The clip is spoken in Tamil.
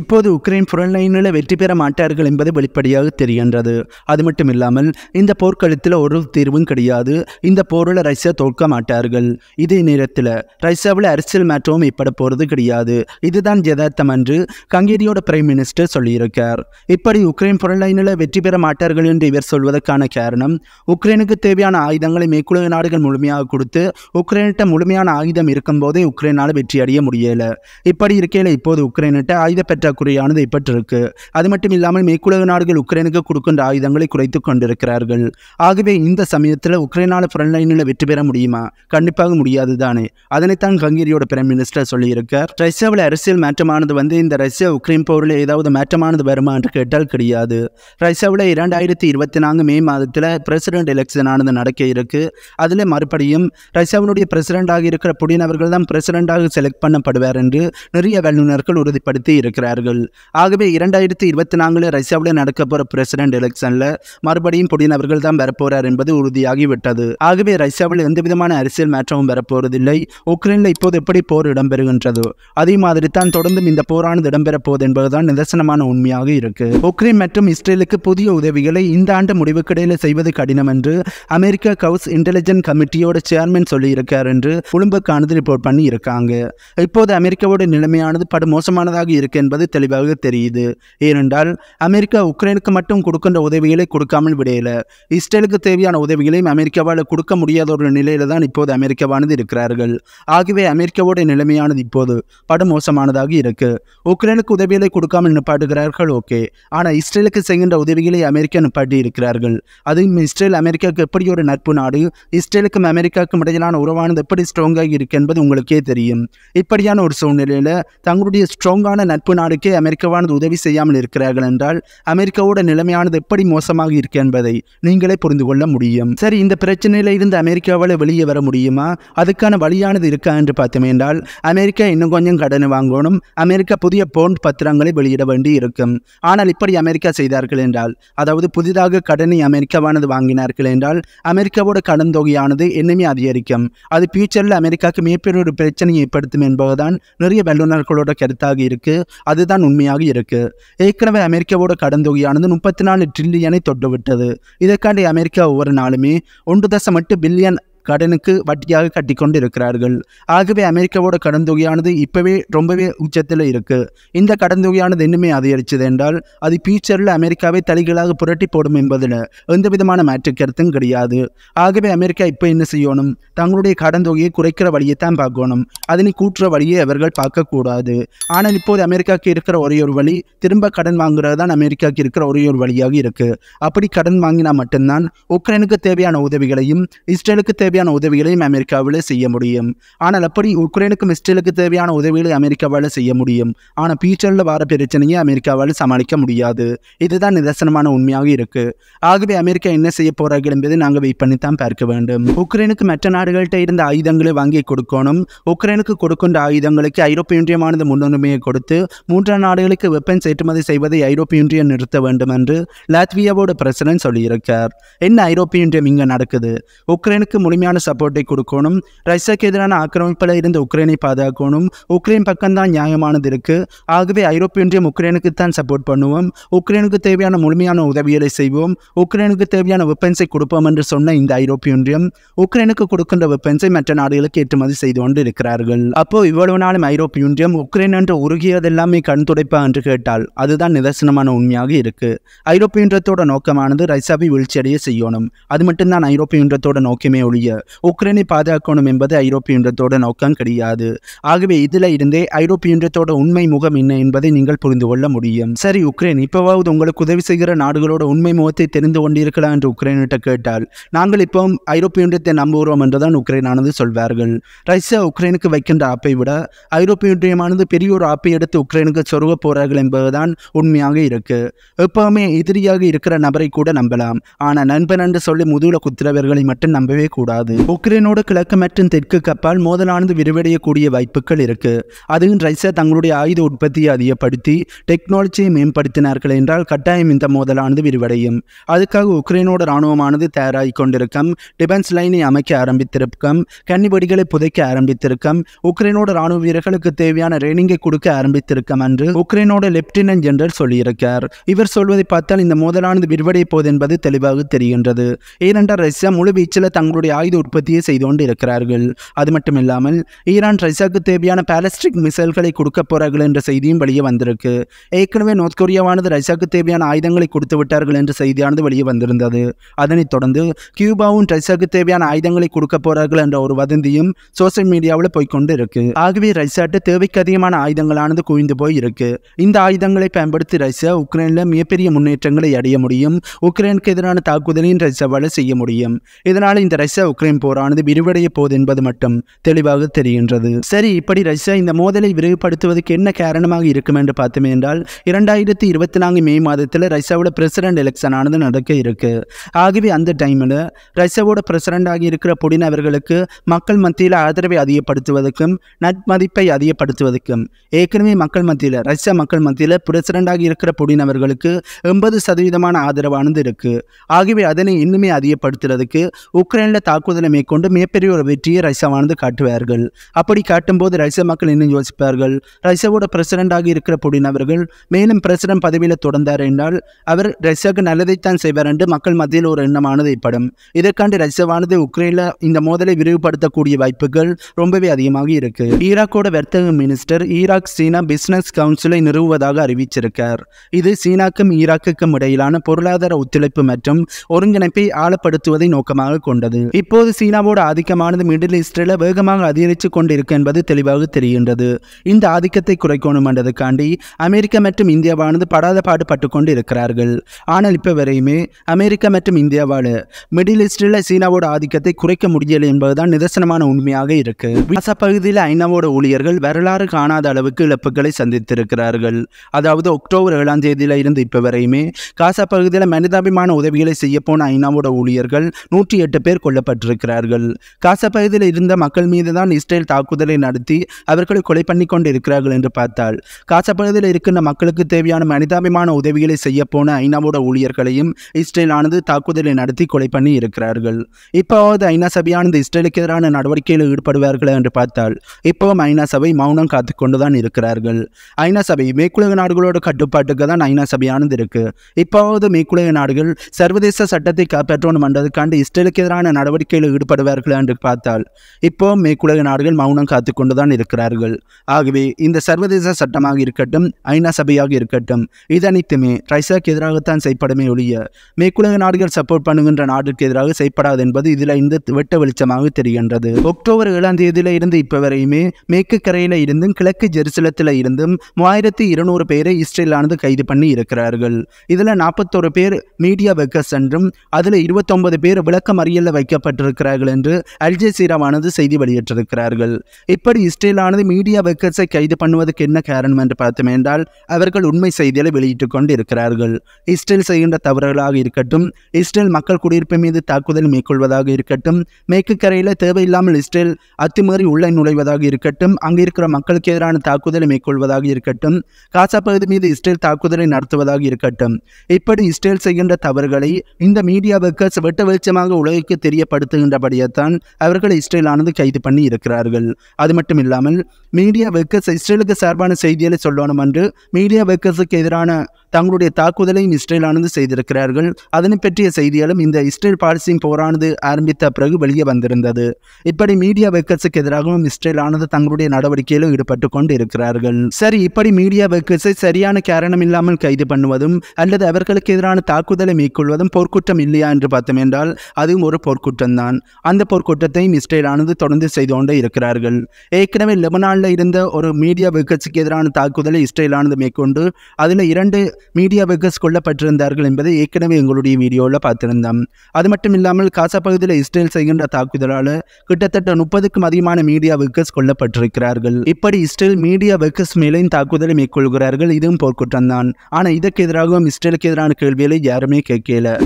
இப்போது உக்ரைன் புறநிலையினில் வெற்றி பெற மாட்டார்கள் என்பது வெளிப்படையாக தெரிகின்றது அது மட்டும் இல்லாமல் இந்த போர்க்களத்தில் ஒரு தீர்வும் கிடையாது இந்த போரில் ரஷ்யா தோற்க மாட்டார்கள் இதே நேரத்தில் ரஷ்யாவில் அரசியல் மாற்றமும் ஏற்பட போகிறது கிடையாது இதுதான் யதார்த்தம் என்று கங்கேரியோட பிரைம் மினிஸ்டர் சொல்லியிருக்கார் இப்படி உக்ரைன் புறநிலையினில் வெற்றி பெற மாட்டார்கள் என்று இவர் சொல்வதற்கான காரணம் உக்ரைனுக்கு தேவையான ஆயுதங்களை மேற்குலக நாடுகள் முழுமையாக கொடுத்து உக்ரைனிட்ட முழுமையான ஆயுதம் இருக்கும்போதே உக்ரைனால் வெற்றி அடைய முடியலை இப்படி இருக்கையில் இப்போது உக்ரைனிட்ட ஆயுத பெற்ற பற்றாக்குறையானது பெற்றிருக்கு அது மட்டும் இல்லாமல் மேற்குலக நாடுகள் உக்ரைனுக்கு கொடுக்கின்ற ஆயுதங்களை குறைத்து கொண்டிருக்கிறார்கள் ஆகவே இந்த சமயத்தில் உக்ரைனால் ஃப்ரண்ட்லைனில் வெற்றி பெற முடியுமா கண்டிப்பாக முடியாது தானே அதனைத்தான் ஹங்கேரியோட பிரைம் மினிஸ்டர் சொல்லியிருக்கார் ரஷ்யாவில் அரசியல் மாற்றமானது வந்து இந்த ரஷ்யா உக்ரைன் போரில் ஏதாவது மாற்றமானது வருமா என்று கேட்டால் கிடையாது ரஷ்யாவில் இரண்டாயிரத்தி இருபத்தி நான்கு மே மாதத்தில் பிரசிடென்ட் எலெக்ஷன் ஆனது நடக்க இருக்கு அதில் மறுபடியும் ரஷ்யாவினுடைய பிரசிடென்டாக இருக்கிற புடின் அவர்கள் தான் பிரசிடென்டாக செலக்ட் பண்ணப்படுவார் என்று நிறைய வல்லுநர்கள் உறுதிப்படுத்தி இருக்கிறார் இருக்கிறார்கள் ஆகவே இரண்டாயிரத்தி இருபத்தி நான்கில் ரஷ்யாவில் நடக்க போகிற பிரசிடென்ட் எலெக்ஷனில் மறுபடியும் புடின் அவர்கள் தான் பெறப்போறார் என்பது உறுதியாகிவிட்டது ஆகவே ரஷ்யாவில் எந்த விதமான அரசியல் மாற்றமும் பெறப்போவதில்லை உக்ரைனில் இப்போது எப்படி போர் இடம்பெறுகின்றது அதே மாதிரி தான் தொடர்ந்தும் இந்த போரானது இடம்பெறப் போகுது என்பதுதான் நிதர்சனமான உண்மையாக இருக்கு உக்ரைன் மற்றும் இஸ்ரேலுக்கு புதிய உதவிகளை இந்த ஆண்டு முடிவுக்கிடையில் செய்வது கடினம் என்று அமெரிக்க கவுஸ் இன்டெலிஜென்ட் கமிட்டியோட சேர்மன் சொல்லியிருக்கார் என்று குழும்பக்கானது ரிப்போர்ட் பண்ணி இருக்காங்க இப்போது அமெரிக்காவோட நிலைமையானது படு மோசமானதாக இருக்கு என்பது என்பது தெளிவாக தெரியுது ஏனென்றால் அமெரிக்கா உக்ரைனுக்கு மட்டும் கொடுக்கின்ற உதவிகளை கொடுக்காமல் விடையில இஸ்ரேலுக்கு தேவையான உதவிகளையும் அமெரிக்காவால் கொடுக்க முடியாத ஒரு நிலையில தான் இப்போது அமெரிக்காவானது இருக்கிறார்கள் ஆகவே அமெரிக்காவோட நிலைமையானது இப்போது படம் மோசமானதாக இருக்கு உக்ரைனுக்கு உதவிகளை கொடுக்காமல் நிப்பாட்டுகிறார்கள் ஓகே ஆனால் இஸ்ரேலுக்கு செய்கின்ற உதவிகளை அமெரிக்கா நிப்பாட்டி இருக்கிறார்கள் அதுவும் இஸ்ரேல் அமெரிக்காவுக்கு எப்படி ஒரு நட்பு நாடு இஸ்ரேலுக்கும் அமெரிக்காவுக்கும் இடையிலான உறவானது எப்படி ஸ்ட்ராங்காக இருக்கு என்பது உங்களுக்கே தெரியும் இப்படியான ஒரு சூழ்நிலையில் தங்களுடைய ஸ்ட்ராங்கான நட்பு நாடு நாடுக்கே அமெரிக்காவானது உதவி செய்யாமல் இருக்கிறார்கள் என்றால் அமெரிக்காவோட நிலைமையானது எப்படி மோசமாக இருக்கு என்பதை நீங்களே புரிந்து கொள்ள முடியும் சரி இந்த பிரச்சனையில இருந்து அமெரிக்காவால் வெளியே வர முடியுமா அதுக்கான வழியானது இருக்கா என்று பார்த்தோம் என்றால் அமெரிக்கா இன்னும் கொஞ்சம் கடன் வாங்கணும் அமெரிக்கா புதிய போன் பத்திரங்களை வெளியிட வேண்டி இருக்கும் ஆனால் இப்படி அமெரிக்கா செய்தார்கள் என்றால் அதாவது புதிதாக கடனை அமெரிக்காவானது வாங்கினார்கள் என்றால் அமெரிக்காவோட கடன் தொகையானது என்னமே அதிகரிக்கும் அது ஃபியூச்சரில் அமெரிக்காவுக்கு மிகப்பெரிய ஒரு பிரச்சனையை ஏற்படுத்தும் என்பதுதான் நிறைய வல்லுநர்களோட கருத்தாக இருக்கு அதுதான் உண்மையாக இருக்கு ஏற்கனவே அமெரிக்காவோட கடன் தொகையானது முப்பத்தி நாலு ட்ரில்லியனை தொட்டுவிட்டது இதற்காண்டி அமெரிக்கா ஒவ்வொரு நாளுமே ஒன்று தசம் எட்டு பில்லியன் கடனுக்கு வட்டியாக கட்டி கொண்டிருக்கிறார்கள் ஆகவே அமெரிக்காவோட கடன் தொகையானது இப்போவே ரொம்பவே உச்சத்தில் இருக்குது இந்த கடன் தொகையானது இன்னுமே அதிகரிச்சது என்றால் அது ஃபியூச்சரில் அமெரிக்காவை தலைகளாக புரட்டி போடும் என்பதில் எந்த விதமான மாற்று கருத்தும் கிடையாது ஆகவே அமெரிக்கா இப்போ என்ன செய்யணும் தங்களுடைய கடன் தொகையை குறைக்கிற வழியை தான் பார்க்கணும் அதனை கூட்டுற வழியை அவர்கள் பார்க்கக்கூடாது ஆனால் இப்போது அமெரிக்காவுக்கு இருக்கிற ஒரே ஒரு வழி திரும்ப கடன் வாங்குறது தான் அமெரிக்காவுக்கு இருக்கிற ஒரே ஒரு வழியாக இருக்குது அப்படி கடன் வாங்கினா மட்டும்தான் உக்ரைனுக்கு தேவையான உதவிகளையும் இஸ்ரேலுக்கு தேவை தேவையான உதவிகளையும் அமெரிக்காவில் செய்ய முடியும் ஆனால் அப்படி உக்ரைனுக்கும் இஸ்ரேலுக்கு தேவையான உதவிகளை அமெரிக்காவால் செய்ய முடியும் ஆனால் ஃபியூச்சரில் வர பிரச்சனையை அமெரிக்காவால் சமாளிக்க முடியாது இதுதான் நிதர்சனமான உண்மையாக இருக்கு ஆகவே அமெரிக்கா என்ன செய்ய போறார்கள் என்பதை நாங்கள் வெயிட் பண்ணி தான் பார்க்க வேண்டும் உக்ரைனுக்கு மற்ற நாடுகள்கிட்ட இருந்த ஆயுதங்களை வாங்கி கொடுக்கணும் உக்ரைனுக்கு கொடுக்கின்ற ஆயுதங்களுக்கு ஐரோப்பிய ஒன்றியமானது முன்னுரிமையை கொடுத்து மூன்றாம் நாடுகளுக்கு வெப்பன்ஸ் ஏற்றுமதி செய்வதை ஐரோப்பிய ஒன்றியம் நிறுத்த வேண்டும் என்று லாத்வியாவோட பிரசிடன்ட் சொல்லியிருக்கார் என்ன ஐரோப்பிய ஒன்றியம் இங்கே நடக்குது உக்ரைனுக்கு முழுமையாக கடுமையான சப்போர்ட்டை கொடுக்கணும் ரஷ்யாவுக்கு எதிரான ஆக்கிரமிப்பில் இருந்து உக்ரைனை பாதுகாக்கணும் உக்ரைன் பக்கம்தான் நியாயமானது இருக்குது ஆகவே ஐரோப்பிய ஒன்றியம் உக்ரைனுக்கு தான் சப்போர்ட் பண்ணுவோம் உக்ரைனுக்கு தேவையான முழுமையான உதவிகளை செய்வோம் உக்ரைனுக்கு தேவையான வெப்பன்ஸை கொடுப்போம் என்று சொன்ன இந்த ஐரோப்பிய ஒன்றியம் உக்ரைனுக்கு கொடுக்கின்ற வெப்பன்ஸை மற்ற நாடுகளுக்கு ஏற்றுமதி செய்து கொண்டு இருக்கிறார்கள் அப்போ இவ்வளவு நாளும் ஐரோப்பிய ஒன்றியம் உக்ரைன் என்று உருகியதெல்லாமே கண் துடைப்பா என்று கேட்டால் அதுதான் நிதர்சனமான உண்மையாக இருக்கு ஐரோப்பிய ஒன்றியத்தோட நோக்கமானது ரஷ்யாவை வீழ்ச்சியடைய செய்யணும் அது மட்டும்தான் ஐரோப்பிய ஒன்றியத்தோட நோக்கமே ஒழிய உக்ரைனை பாதுகாக்கணும் என்பது ஐரோப்பிய யூனியத்தோட நோக்கம் கிடையாது ஆகவே இதுல இருந்தே ஐரோப்பிய யூனியத்தோட உண்மை முகம் என்ன என்பதை நீங்கள் புரிந்து கொள்ள முடியும் சரி உக்ரைன் இப்பவாவது உங்களுக்கு உதவி செய்கிற நாடுகளோட உண்மை முகத்தை தெரிந்து கொண்டிருக்கலாம் என்று உக்ரைன்கிட்ட கேட்டால் நாங்கள் இப்போ ஐரோப்பிய யூனியத்தை நம்புகிறோம் என்றுதான் உக்ரைனானது சொல்வார்கள் ரஷ்யா உக்ரைனுக்கு வைக்கின்ற ஆப்பை விட ஐரோப்பிய ஒன்றியமானது பெரிய ஒரு ஆப்பை எடுத்து உக்ரைனுக்கு சொருக போறார்கள் என்பதுதான் உண்மையாக இருக்கு எப்பவுமே எதிரியாக இருக்கிற நபரை கூட நம்பலாம் ஆனால் நண்பன் என்று சொல்லி முதுகுல குத்திரவர்களை மட்டும் நம்பவே கூடாது கூடாது உக்ரைனோட கிழக்கு மற்றும் தெற்கு கப்பால் மோதலானது விரிவடையக்கூடிய வாய்ப்புகள் இருக்கு அதுவும் ரஷ்யா தங்களுடைய ஆயுத உற்பத்தியை அதிகப்படுத்தி டெக்னாலஜியை மேம்படுத்தினார்கள் என்றால் கட்டாயம் இந்த மோதலானது விரிவடையும் அதுக்காக உக்ரைனோட ராணுவமானது தயாராகி கொண்டிருக்கும் டிஃபென்ஸ் லைனை அமைக்க ஆரம்பித்திருக்கம் கன்னிபடிகளை புதைக்க ஆரம்பித்திருக்கம் உக்ரைனோட ராணுவ வீரர்களுக்கு தேவையான ட்ரைனிங்கை கொடுக்க ஆரம்பித்திருக்கம் என்று உக்ரைனோட லெப்டினன்ட் ஜெனரல் சொல்லியிருக்கார் இவர் சொல்வதை பார்த்தால் இந்த மோதலானது விரிவடைய போது என்பது தெளிவாக தெரிகின்றது ஏனென்றால் ரஷ்யா முழு வீச்சில் தங்களுடைய ஆயுத உற்பத்தியை செய்து கொண்டு இருக்கிறார்கள் அது மட்டும் இல்லாமல் ஈரான் ரஷ்யாவுக்கு தேவையான பாலஸ்டிக் மிசைல்களை கொடுக்க போறார்கள் என்ற செய்தியும் வெளியே வந்திருக்கு ஏற்கனவே நோர்த் கொரியாவானது ரஷ்யாவுக்கு தேவையான ஆயுதங்களை கொடுத்து விட்டார்கள் என்ற செய்தியானது வெளியே வந்திருந்தது அதனைத் தொடர்ந்து கியூபாவும் ரஷ்யாவுக்கு தேவையான ஆயுதங்களை கொடுக்க போறார்கள் என்ற ஒரு வதந்தியும் சோசியல் மீடியாவில் போய்கொண்டு இருக்கு ஆகவே ரஷ்யாட்டு தேவைக்கு அதிகமான ஆயுதங்களானது குவிந்து போய் இருக்கு இந்த ஆயுதங்களை பயன்படுத்தி ரஷ்யா உக்ரைனில் மிகப்பெரிய முன்னேற்றங்களை அடைய முடியும் உக்ரைனுக்கு எதிரான தாக்குதலையும் ரஷ்யாவால் செய்ய முடியும் இதனால் இந்த ரஷ்யா உக்ரைன் போரானது விரிவடைய போது என்பது மட்டும் தெளிவாக தெரிகின்றது சரி இப்படி ரஷ்யா இந்த மோதலை விரிவுபடுத்துவதற்கு என்ன காரணமாக இருக்கும் என்று பார்த்தோமே என்றால் இரண்டாயிரத்தி இருபத்தி நான்கு மே மாதத்தில் ரஷ்யாவோட பிரசிடென்ட் எலெக்ஷன் ஆனது நடக்க இருக்கு ஆகவே அந்த டைமில் ரஷ்யாவோட பிரசிடென்ட் ஆகி இருக்கிற புடின் அவர்களுக்கு மக்கள் மத்தியில் ஆதரவை அதிகப்படுத்துவதற்கும் நட்மதிப்பை அதிகப்படுத்துவதற்கும் ஏற்கனவே மக்கள் மத்தியில் ரஷ்யா மக்கள் மத்தியில் பிரசிடண்டாக இருக்கிற புடின் அவர்களுக்கு எண்பது சதவீதமான ஆதரவானது இருக்கு ஆகவே அதனை இன்னுமே அதிகப்படுத்துறதுக்கு உக்ரைனில் தாக்கு தாக்குதலை மேற்கொண்டு மிகப்பெரிய ஒரு வெற்றியை ரைசாவானது காட்டுவார்கள் அப்படி காட்டும்போது ரைசா மக்கள் இன்னும் யோசிப்பார்கள் ரைசாவோட பிரசிடண்டாக இருக்கிற புடின் அவர்கள் மேலும் பிரசிடண்ட் பதவியில் தொடர்ந்தார் என்றால் அவர் ரஷ்யாவுக்கு நல்லதைத்தான் செய்வார் என்று மக்கள் மத்தியில் ஒரு எண்ணமானது ஏற்படும் இதற்காண்டு ரஷ்யாவானது உக்ரைனில் இந்த மோதலை விரிவுபடுத்தக்கூடிய வாய்ப்புகள் ரொம்பவே அதிகமாக இருக்கு ஈராக்கோட வர்த்தக மினிஸ்டர் ஈராக் சீனா பிசினஸ் கவுன்சிலை நிறுவுவதாக அறிவிச்சிருக்கார் இது சீனாக்கும் ஈராக்குக்கும் இடையிலான பொருளாதார ஒத்துழைப்பு மற்றும் ஒருங்கிணைப்பை ஆழப்படுத்துவதை நோக்கமாக கொண்டது இப்போ இப்போது சீனாவோட ஆதிக்கமானது மிடில் ஈஸ்டில் வேகமாக அதிகரித்து கொண்டிருக்கு என்பது தெளிவாக தெரிகின்றது இந்த ஆதிக்கத்தை குறைக்கணும் என்றதுக்காண்டி அமெரிக்கா மற்றும் இந்தியாவானது படாத பாடுபட்டு கொண்டு இருக்கிறார்கள் ஆனால் இப்போ வரையுமே அமெரிக்கா மற்றும் இந்தியாவால் மிடில் ஈஸ்டில் சீனாவோட ஆதிக்கத்தை குறைக்க முடியலை என்பதுதான் நிதர்சனமான உண்மையாக இருக்கு விசா பகுதியில் ஐநாவோட ஊழியர்கள் வரலாறு காணாத அளவுக்கு இழப்புகளை சந்தித்திருக்கிறார்கள் அதாவது அக்டோபர் ஏழாம் தேதியில் இருந்து இப்போ வரையுமே காசா பகுதியில் மனிதாபிமான உதவிகளை செய்யப்போன ஐநாவோட ஊழியர்கள் நூற்றி எட்டு பேர் கொல்லப்பட்டு கொண்டிருக்கிறார்கள் காசா பகுதியில் இருந்த மக்கள் மீது தான் இஸ்ரேல் தாக்குதலை நடத்தி அவர்களை கொலை பண்ணி கொண்டிருக்கிறார்கள் என்று பார்த்தால் காசா பகுதியில் இருக்கின்ற மக்களுக்கு தேவையான மனிதாபிமான உதவிகளை செய்ய போன ஐநாவோட ஊழியர்களையும் இஸ்ரேல் ஆனது தாக்குதலை நடத்தி கொலை பண்ணி இருக்கிறார்கள் இப்போது ஐநா சபையானது இஸ்ரேலுக்கு எதிரான நடவடிக்கையில் ஈடுபடுவார்களா என்று பார்த்தால் இப்போவும் ஐநா சபை மௌனம் காத்துக்கொண்டுதான் இருக்கிறார்கள் ஐநா சபை மேற்குலக நாடுகளோட கட்டுப்பாட்டுக்கு தான் ஐநா சபையானது இருக்கு இப்போது மேற்குலக நாடுகள் சர்வதேச சட்டத்தை காப்பாற்றணும் என்றதுக்காண்டு இஸ்ரேலுக்கு எதிரான நடவடிக்கை வேட்கையில் ஈடுபடுவார்கள் என்று பார்த்தால் இப்போ மேற்குலக நாடுகள் மௌனம் காத்து கொண்டுதான் இருக்கிறார்கள் ஆகவே இந்த சர்வதேச சட்டமாக இருக்கட்டும் ஐநா சபையாக இருக்கட்டும் இது அனைத்துமே ரைசாக்கு எதிராகத்தான் செயற்படுமே ஒழிய மேற்குலக நாடுகள் சப்போர்ட் பண்ணுகின்ற நாடுக்கு எதிராக செயற்படாது என்பது இதில் இந்த வெட்ட வெளிச்சமாக தெரிகின்றது அக்டோபர் ஏழாம் தேதியில இருந்து இப்போ வரையுமே மேற்கு கரையில் இருந்தும் கிழக்கு ஜெருசலத்தில் இருந்தும் மூவாயிரத்தி இருநூறு பேரை இஸ்ரேலானது கைது பண்ணி இருக்கிறார்கள் இதில் நாற்பத்தோரு பேர் மீடியா வெக்கர்ஸ் என்றும் அதில் இருபத்தொன்பது பேர் விளக்கம் அறியல வைக்கப்பட்டு வெளியிட்டிருக்கிறார்கள் என்று அல் ஜசீராவானது செய்தி வெளியிட்டிருக்கிறார்கள் இப்படி இஸ்ரேலானது மீடியா வெக்கர்ஸை கைது பண்ணுவதற்கு என்ன காரணம் என்று பார்த்தோம் என்றால் அவர்கள் உண்மை செய்திகளை வெளியிட்டுக் கொண்டு இருக்கிறார்கள் இஸ்ரேல் செய்கின்ற தவறுகளாக இருக்கட்டும் இஸ்ரேல் மக்கள் குடியிருப்பு மீது தாக்குதல் மேற்கொள்வதாக இருக்கட்டும் மேற்கு கரையில் தேவையில்லாமல் இஸ்ரேல் அத்துமீறி உள்ளே நுழைவதாக இருக்கட்டும் அங்கு இருக்கிற மக்களுக்கு எதிரான தாக்குதலை மேற்கொள்வதாக இருக்கட்டும் காசா பகுதி மீது இஸ்ரேல் தாக்குதலை நடத்துவதாக இருக்கட்டும் இப்படி இஸ்ரேல் செய்கின்ற தவறுகளை இந்த மீடியா வெக்கர்ஸ் வெட்ட வெளிச்சமாக உலகிற்கு தெரியப்படுத்த நடத்துகின்றபடியைத்தான் அவர்களை இஸ்ரேலானது கைது பண்ணி இருக்கிறார்கள் அது மட்டும் இல்லாமல் மீடியா வெக்கஸ் இஸ்ரேலுக்கு சார்பான செய்திகளை சொல்லணும் என்று மீடியா வெக்கஸுக்கு எதிரான தங்களுடைய தாக்குதலையும் இஸ்ரேலானது செய்திருக்கிறார்கள் அதனை பற்றிய செய்திகளும் இந்த இஸ்ரேல் பாலிசியின் போரானது ஆரம்பித்த பிறகு வெளியே வந்திருந்தது இப்படி மீடியா வெக்கர்ஸுக்கு எதிராகவும் இஸ்ரேலானது தங்களுடைய நடவடிக்கையிலும் ஈடுபட்டு கொண்டு இருக்கிறார்கள் சரி இப்படி மீடியா வெக்கர்ஸை சரியான காரணம் இல்லாமல் கைது பண்ணுவதும் அல்லது அவர்களுக்கு எதிரான தாக்குதலை மேற்கொள்வதும் போர்க்குற்றம் இல்லையா என்று பார்த்தோம் என்றால் அதுவும் ஒரு போர்க்குற்றம் தான் அந்த போர்க்குற்றத்தையும் இஸ்ரேலானது தொடர்ந்து செய்து கொண்டே இருக்கிறார்கள் ஏற்கனவே லெபனானில் இருந்த ஒரு மீடியா வெக்கர்ஸுக்கு எதிரான தாக்குதலை இஸ்ரேலானது மேற்கொண்டு அதில் இரண்டு மீடியா வெர்க்கர்ஸ் கொல்லப்பட்டிருந்தார்கள் என்பதை ஏற்கனவே எங்களுடைய வீடியோவில் பார்த்திருந்தோம் அது மட்டும் இல்லாமல் காசா பகுதியில் இஸ்ரேல் செய்கின்ற தாக்குதலால் கிட்டத்தட்ட முப்பதுக்கும் அதிகமான மீடியா வெர்க்கர்ஸ் கொல்லப்பட்டிருக்கிறார்கள் இப்படி இஸ்ரேல் மீடியா ஒர்க்கர்ஸ் மேலேயும் தாக்குதலை மேற்கொள்கிறார்கள் இதுவும் போர்க்குற்றம் தான் ஆனால் இதற்கு எதிராகவும் இஸ்ரேலுக்கு எதிரான கேள்விகளை யாருமே கேட்கல